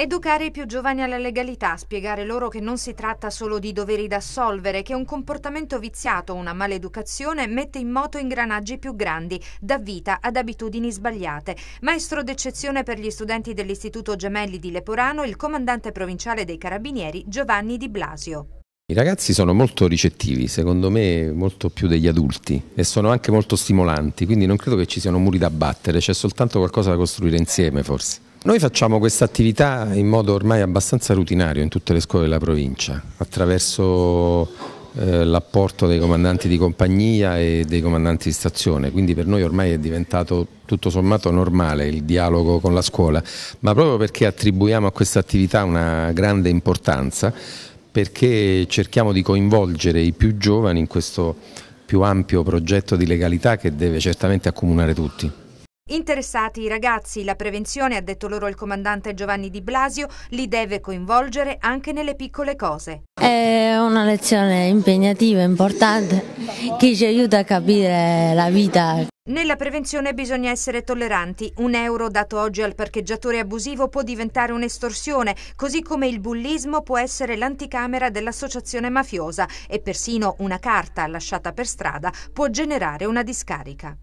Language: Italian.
Educare i più giovani alla legalità, spiegare loro che non si tratta solo di doveri da assolvere, che un comportamento viziato, una maleducazione mette in moto ingranaggi più grandi, dà vita ad abitudini sbagliate. Maestro d'eccezione per gli studenti dell'Istituto Gemelli di Leporano, il comandante provinciale dei Carabinieri Giovanni Di Blasio. I ragazzi sono molto ricettivi, secondo me molto più degli adulti e sono anche molto stimolanti, quindi non credo che ci siano muri da battere, c'è soltanto qualcosa da costruire insieme forse. Noi facciamo questa attività in modo ormai abbastanza rutinario in tutte le scuole della provincia, attraverso eh, l'apporto dei comandanti di compagnia e dei comandanti di stazione, quindi per noi ormai è diventato tutto sommato normale il dialogo con la scuola, ma proprio perché attribuiamo a questa attività una grande importanza perché cerchiamo di coinvolgere i più giovani in questo più ampio progetto di legalità che deve certamente accomunare tutti. Interessati i ragazzi, la prevenzione, ha detto loro il comandante Giovanni Di Blasio, li deve coinvolgere anche nelle piccole cose. È una lezione impegnativa, importante, che ci aiuta a capire la vita. Nella prevenzione bisogna essere tolleranti. Un euro dato oggi al parcheggiatore abusivo può diventare un'estorsione, così come il bullismo può essere l'anticamera dell'associazione mafiosa e persino una carta lasciata per strada può generare una discarica.